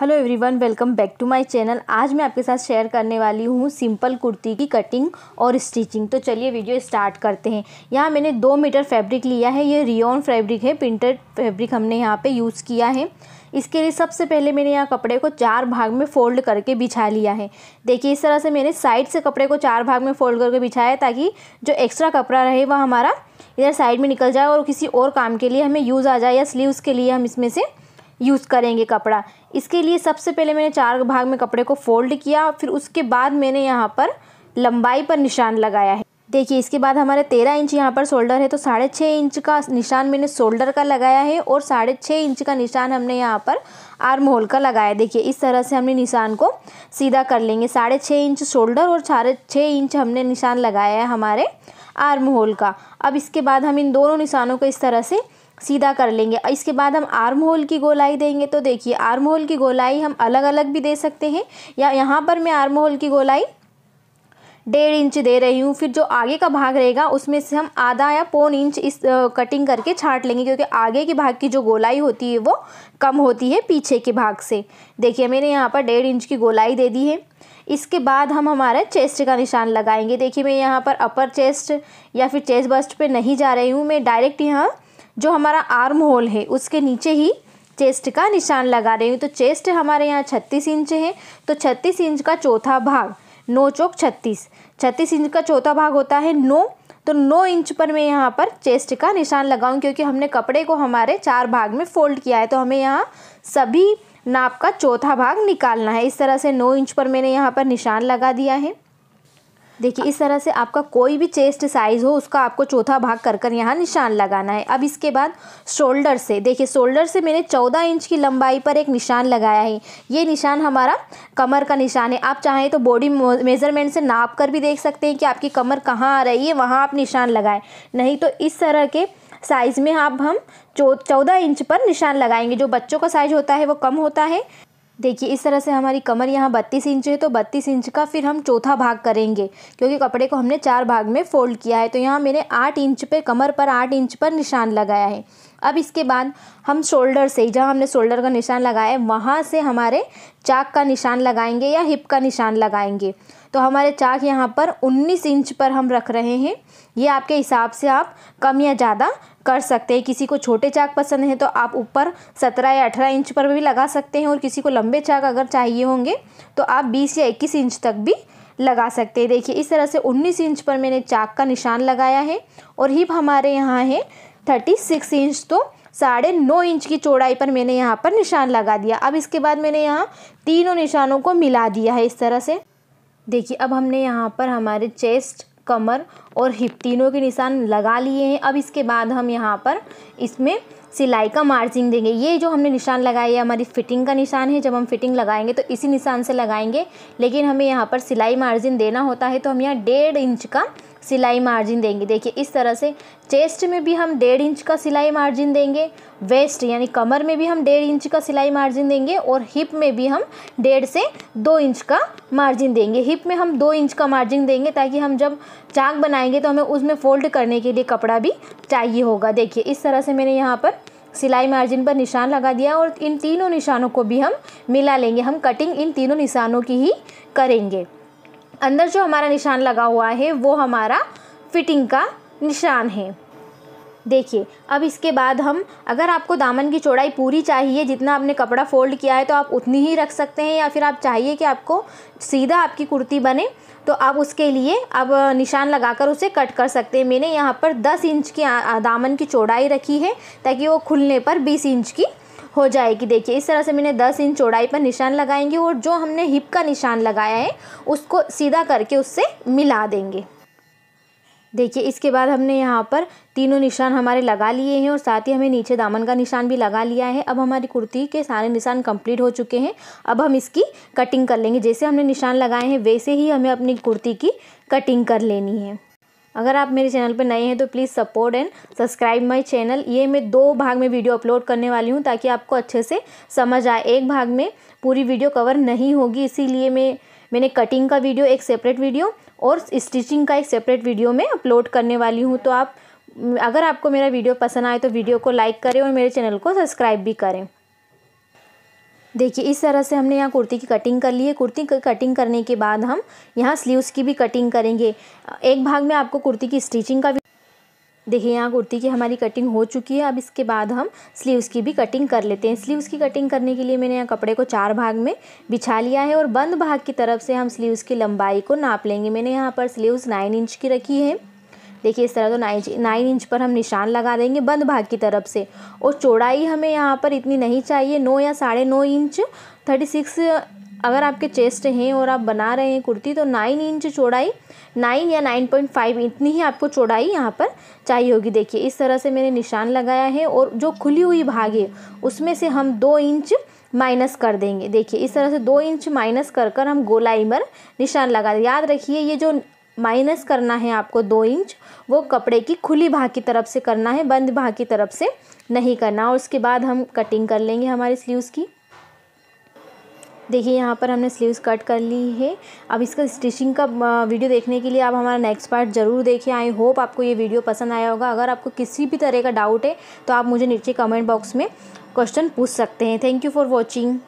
hello everyone welcome back to my channel आज मैं आपके साथ शेयर करने वाली हूँ सिंपल कुर्ती की कटिंग और स्टिचिंग तो चलिए वीडियो स्टार्ट करते हैं यहाँ मैंने दो मीटर फैब्रिक लिया है ये रियोन फैब्रिक है प्रिंटेड फैब्रिक हमने यहाँ पे यूज़ किया है इसके लिए सबसे पहले मैंने यहाँ कपड़े को चार भाग में फ़ोल्ड करके बिछा लिया है देखिए इस तरह से मैंने साइड से कपड़े को चार भाग में फ़ोल्ड करके बिछाया ताकि जो एक्स्ट्रा कपड़ा रहे वह हमारा इधर साइड में निकल जाए और किसी और काम के लिए हमें यूज़ आ जाए या स्लीव्स के लिए हम इसमें से यूज़ करेंगे कपड़ा इसके लिए सबसे पहले मैंने चार भाग में कपड़े को फोल्ड किया फिर उसके बाद मैंने यहाँ पर लंबाई पर निशान लगाया है देखिए इसके बाद हमारे तेरह इंच यहाँ पर शोल्डर है तो साढ़े छः इंच का निशान मैंने शोल्डर का लगाया है और साढ़े छः इंच का निशान हमने यहाँ पर आर्म होल का लगाया है देखिए इस तरह से हमने निशान को सीधा कर लेंगे साढ़े छः इंच शोल्डर और साढ़े छः इंच हमने निशान लगाया है हमारे आर्म होल का अब इसके बाद हम इन दोनों निशानों को इस तरह से सीधा कर लेंगे इसके बाद हम आर्म होल की गोलाई देंगे तो देखिए आर्म होल की गोलाई हम अलग अलग भी दे सकते हैं या यहाँ पर मैं आर्म होल की गोलाई डेढ़ इंच दे रही हूँ फिर जो आगे का भाग रहेगा उसमें से हम आधा या पौन इंच इस कटिंग करके छाट लेंगे क्योंकि आगे के भाग की जो गोलाई होती है वो कम होती है पीछे के भाग से देखिए मैंने यहाँ पर डेढ़ इंच की गोलाई दे दी है इसके बाद हम हमारा चेस्ट का निशान लगाएंगे देखिए मैं यहाँ पर अपर चेस्ट या फिर चेस्ट बस्ट पर नहीं जा रही हूँ मैं डायरेक्ट यहाँ जो हमारा आर्म होल है उसके नीचे ही चेस्ट का निशान लगा रही हूँ तो चेस्ट हमारे यहाँ छत्तीस इंच है तो छत्तीस इंच का चौथा भाग नो चौक छत्तीस छत्तीस इंच का चौथा भाग होता है नो तो नौ इंच पर मैं यहाँ पर चेस्ट का निशान लगाऊँ क्योंकि हमने कपड़े को हमारे चार भाग में फोल्ड किया है तो हमें यहाँ सभी नाप का चौथा भाग निकालना है इस तरह से नौ इंच पर मैंने यहाँ पर निशान लगा दिया है देखिए इस तरह से आपका कोई भी चेस्ट साइज़ हो उसका आपको चौथा भाग कर कर यहाँ निशान लगाना है अब इसके बाद शोल्डर से देखिए शोल्डर से मैंने चौदह इंच की लंबाई पर एक निशान लगाया है ये निशान हमारा कमर का निशान है आप चाहें तो बॉडी मेज़रमेंट से नाप कर भी देख सकते हैं कि आपकी कमर कहाँ आ रही है वहाँ आप निशान लगाएं नहीं तो इस तरह के साइज़ में आप हम चौदह इंच पर निशान लगाएंगे जो बच्चों का साइज़ होता है वो कम होता है देखिए इस तरह से हमारी कमर यहाँ बत्तीस इंच है तो बत्तीस इंच का फिर हम चौथा भाग करेंगे क्योंकि कपड़े को हमने चार भाग में फ़ोल्ड किया है तो यहाँ मैंने आठ इंच पे कमर पर आठ इंच पर निशान लगाया है अब इसके बाद हम शोल्डर से जहाँ हमने शोल्डर का निशान लगाया है वहाँ से हमारे चाक का निशान लगाएंगे या हिप का निशान लगाएंगे तो हमारे चाक यहाँ पर 19 इंच पर हम रख रहे हैं ये आपके हिसाब से आप कम या ज़्यादा कर सकते हैं किसी को छोटे चाक पसंद है तो आप ऊपर 17 या 18 इंच पर भी लगा सकते हैं और किसी को लंबे चाक अगर चाहिए होंगे तो आप 20 या 21 इंच तक भी लगा सकते हैं देखिए इस तरह से 19 इंच पर मैंने चाक का निशान लगाया है और हिप हमारे यहाँ है थर्टी सिक्स इंच तो साढ़े नौ इंच की चौड़ाई पर मैंने यहाँ पर निशान लगा दिया अब इसके बाद मैंने यहाँ तीनों निशानों को मिला दिया है इस तरह से देखिए अब हमने यहाँ पर हमारे चेस्ट कमर और हिप तीनों के निशान लगा लिए हैं अब इसके बाद हम यहाँ पर इसमें सिलाई का मार्जिन देंगे ये जो हमने निशान लगाया है हमारी फिटिंग का निशान है जब हम फिटिंग लगाएंगे तो इसी निशान से लगाएंगे लेकिन हमें यहाँ पर सिलाई मार्जिन देना होता है तो हम यहाँ डेढ़ इंच का सिलाई मार्जिन देंगे देखिए इस तरह से चेस्ट में भी हम डेढ़ इंच का सिलाई मार्जिन देंगे वेस्ट यानी कमर में भी हम डेढ़ इंच का सिलाई मार्जिन देंगे और हिप में भी हम डेढ़ से दो इंच का मार्जिन देंगे हिप में हम दो इंच का मार्जिन देंगे ताकि हम जब चाक बनाएंगे तो हमें उसमें फ़ोल्ड करने के लिए कपड़ा भी चाहिए होगा देखिए इस तरह से मैंने यहाँ पर सिलाई मार्जिन पर निशान लगा दिया और इन तीनों निशानों को भी हम मिला लेंगे हम कटिंग इन तीनों निशानों की ही करेंगे अंदर जो हमारा निशान लगा हुआ है वो हमारा फिटिंग का निशान है देखिए अब इसके बाद हम अगर आपको दामन की चौड़ाई पूरी चाहिए जितना आपने कपड़ा फोल्ड किया है तो आप उतनी ही रख सकते हैं या फिर आप चाहिए कि आपको सीधा आपकी कुर्ती बने तो आप उसके लिए अब निशान लगाकर उसे कट कर सकते हैं मैंने यहाँ पर 10 इंच की दामन की चौड़ाई रखी है ताकि वो खुलने पर बीस इंच की हो जाएगी देखिए इस तरह से मैंने 10 इंच चौड़ाई पर निशान लगाएंगे और जो हमने हिप का निशान लगाया है उसको सीधा करके उससे मिला देंगे देखिए इसके बाद हमने यहाँ पर तीनों निशान हमारे लगा लिए हैं और साथ ही हमें नीचे दामन का निशान भी लगा लिया है अब हमारी कुर्ती के सारे निशान कंप्लीट हो चुके हैं अब हम इसकी कटिंग कर लेंगे जैसे हमने निशान लगाए हैं वैसे ही हमें अपनी कुर्ती की कटिंग कर लेनी है अगर आप मेरे चैनल पर नए हैं तो please support and subscribe my channel ये मैं दो भाग में वीडियो अपलोड करने वाली हूँ ताकि आपको अच्छे से समझ आए एक भाग में पूरी वीडियो कवर नहीं होगी इसीलिए मैं मैंने कटिंग का वीडियो एक सेपरेट वीडियो और स्टिचिंग का एक सेपरेट वीडियो में अपलोड करने वाली हूँ तो आप अगर आपको मेरा वीडियो पसंद आए तो वीडियो को लाइक करें और मेरे चैनल को सब्सक्राइब भी करें देखिए इस तरह से हमने यहाँ कुर्ती की कटिंग कर ली है कुर्ती की कटिंग करने के बाद हम यहाँ स्लीव्स की भी कटिंग करेंगे एक भाग में आपको कुर्ती की स्टिचिंग का भी देखिए यहाँ कुर्ती की हमारी कटिंग हो चुकी है अब इसके बाद हम स्लीव्स की भी कटिंग कर लेते हैं स्लीव्स की कटिंग करने के लिए मैंने यहाँ कपड़े को चार भाग में बिछा लिया है और बंद भाग की तरफ से हम स्लीव्स की लंबाई को नाप लेंगे मैंने यहाँ पर स्लीव्स नाइन इंच की रखी है देखिए इस तरह तो नाइन नाइन इंच पर हम निशान लगा देंगे बंद भाग की तरफ से और चौड़ाई हमें यहाँ पर इतनी नहीं चाहिए नौ या साढ़े नौ इंच थर्टी सिक्स अगर आपके चेस्ट हैं और आप बना रहे हैं कुर्ती तो नाइन इंच चौड़ाई नाइन या नाइन पॉइंट फाइव इतनी ही आपको चौड़ाई यहाँ पर चाहिए होगी देखिए इस तरह से मैंने निशान लगाया है और जो खुली हुई भाग है उसमें से हम दो इंच माइनस कर देंगे देखिए इस तरह से दो इंच माइनस कर कर हम गोलाई पर निशान लगा दें याद रखिए ये जो माइनस करना है आपको दो इंच वो कपड़े की खुली भाग की तरफ से करना है बंद भाग की तरफ से नहीं करना और उसके बाद हम कटिंग कर लेंगे हमारे स्लीव्स की देखिए यहाँ पर हमने स्लीव्स कट कर ली है अब इसका स्टिचिंग का वीडियो देखने के लिए आप हमारा नेक्स्ट पार्ट ज़रूर देखें आई होप आपको ये वीडियो पसंद आया होगा अगर आपको किसी भी तरह का डाउट है तो आप मुझे नीचे कमेंट बॉक्स में क्वेश्चन पूछ सकते हैं थैंक यू फॉर वॉचिंग